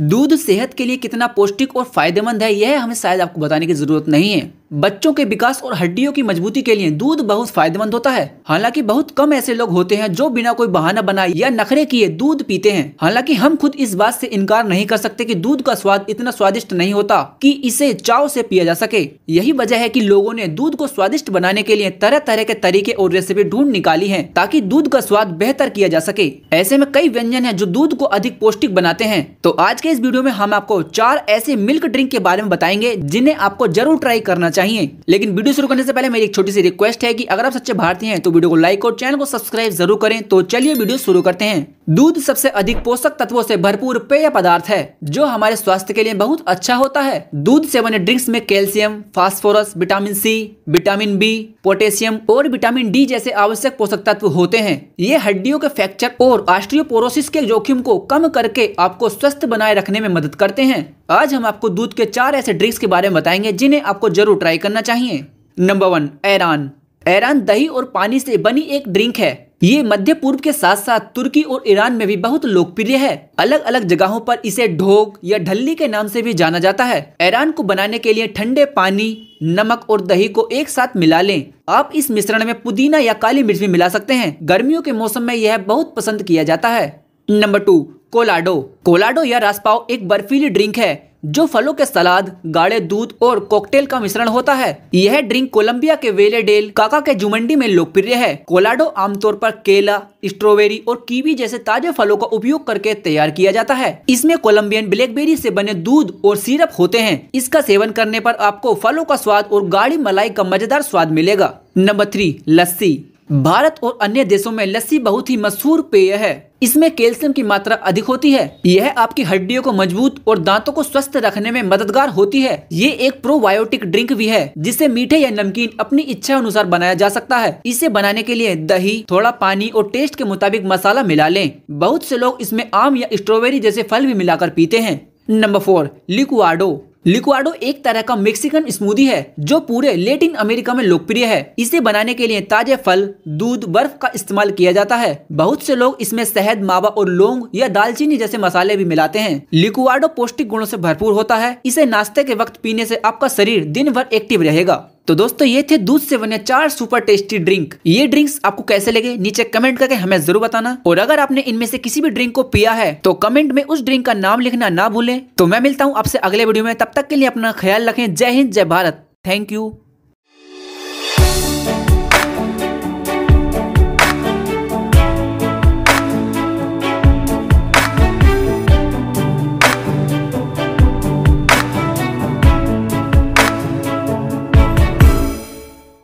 दूध सेहत के लिए कितना पौष्टिक और फायदेमंद है यह हमें शायद आपको बताने की जरूरत नहीं है बच्चों के विकास और हड्डियों की मजबूती के लिए दूध बहुत फायदेमंद होता है हालांकि बहुत कम ऐसे लोग होते हैं जो बिना कोई बहाना बनाए या नखरे किए दूध पीते हैं हालांकि हम खुद इस बात से इनकार नहीं कर सकते कि दूध का स्वाद इतना स्वादिष्ट नहीं होता कि इसे चाव से पिया जा सके यही वजह है कि लोगों ने दूध को स्वादिष्ट बनाने के लिए तरह तरह के तरीके और रेसिपी ढूंढ निकाली है ताकि दूध का स्वाद बेहतर किया जा सके ऐसे में कई व्यंजन है जो दूध को अधिक पौष्टिक बनाते हैं तो आज के के इस वीडियो में हम आपको चार ऐसे मिल्क ड्रिंक के बारे में बताएंगे जिन्हें आपको जरूर ट्राई करना चाहिए लेकिन वीडियो शुरू करने से पहले मेरी एक छोटी सी रिक्वेस्ट है कि अगर आप सच्चे भारतीय हैं तो वीडियो को लाइक और चैनल को सब्सक्राइब जरूर करें तो चलिए वीडियो शुरू करते हैं दूध सबसे अधिक पोषक तत्वों से भरपूर पेय पदार्थ है जो हमारे स्वास्थ्य के लिए बहुत अच्छा होता है दूध से बने ड्रिंक्स में calcium phosphorus vitamin C vitamin B potassium और विटामिन डी जैसे आवश्यक पोषक तत्व होते हैं ये हड्डियों के फ्रैक्चर और ऑस्ट्रियोपोरोसिस के जोखिम को कम करके आपको स्वस्थ बनाए रखने में मदद करते हैं आज हम आपको दूध के चार ऐसे ड्रिंक्स के बारे में बताएंगे जिन्हें आपको जरूर ट्राई करना चाहिए नंबर वन एरान एरान दही और पानी से बनी एक ड्रिंक है ये मध्य पूर्व के साथ साथ तुर्की और ईरान में भी बहुत लोकप्रिय है अलग अलग जगहों पर इसे ढोक या ढल्ली के नाम से भी जाना जाता है ईरान को बनाने के लिए ठंडे पानी नमक और दही को एक साथ मिला लें आप इस मिश्रण में पुदीना या काली मिर्च भी मिला सकते हैं गर्मियों के मौसम में यह बहुत पसंद किया जाता है नंबर टू कोलाडो कोलाडो या रासपाव एक बर्फीली ड्रिंक है जो फलों के सलाद गाढ़े दूध और कॉकटेल का मिश्रण होता है यह ड्रिंक कोलंबिया के वेले डेल काका के जुमंडी में लोकप्रिय है कोलाडो आमतौर पर केला स्ट्रॉबेरी और कीवी जैसे ताजे फलों का उपयोग करके तैयार किया जाता है इसमें कोलंबियन ब्लैकबेरी से बने दूध और सिरप होते हैं इसका सेवन करने आरोप आपको फलों का स्वाद और गाढ़ी मलाई का मजेदार स्वाद मिलेगा नंबर थ्री लस्सी भारत और अन्य देशों में लस्सी बहुत ही मशहूर पेय है इसमें कैल्शियम की मात्रा अधिक होती है यह आपकी हड्डियों को मजबूत और दांतों को स्वस्थ रखने में मददगार होती है ये एक प्रोबायोटिक ड्रिंक भी है जिसे मीठे या नमकीन अपनी इच्छा अनुसार बनाया जा सकता है इसे बनाने के लिए दही थोड़ा पानी और टेस्ट के मुताबिक मसाला मिला लें बहुत से लोग इसमें आम या स्ट्रॉबेरी जैसे फल भी मिलाकर पीते हैं नंबर फोर लिक्वाडो लिक्वाडो एक तरह का मेक्सिकन स्मूदी है जो पूरे लेटिन अमेरिका में लोकप्रिय है इसे बनाने के लिए ताजे फल दूध बर्फ का इस्तेमाल किया जाता है बहुत से लोग इसमें शहद मावा और लौंग या दालचीनी जैसे मसाले भी मिलाते हैं लिक्वाडो पौष्टिक गुणों से भरपूर होता है इसे नाश्ते के वक्त पीने से आपका शरीर दिन भर एक्टिव रहेगा तो दोस्तों ये थे दूध से बने चार सुपर टेस्टी ड्रिंक ये ड्रिंक्स आपको कैसे लगे नीचे कमेंट करके हमें जरूर बताना और अगर आपने इनमें से किसी भी ड्रिंक को पिया है तो कमेंट में उस ड्रिंक का नाम लिखना ना भूलें तो मैं मिलता हूँ आपसे अगले वीडियो में तब तक के लिए अपना ख्याल रखें जय हिंद जय भारत थैंक यू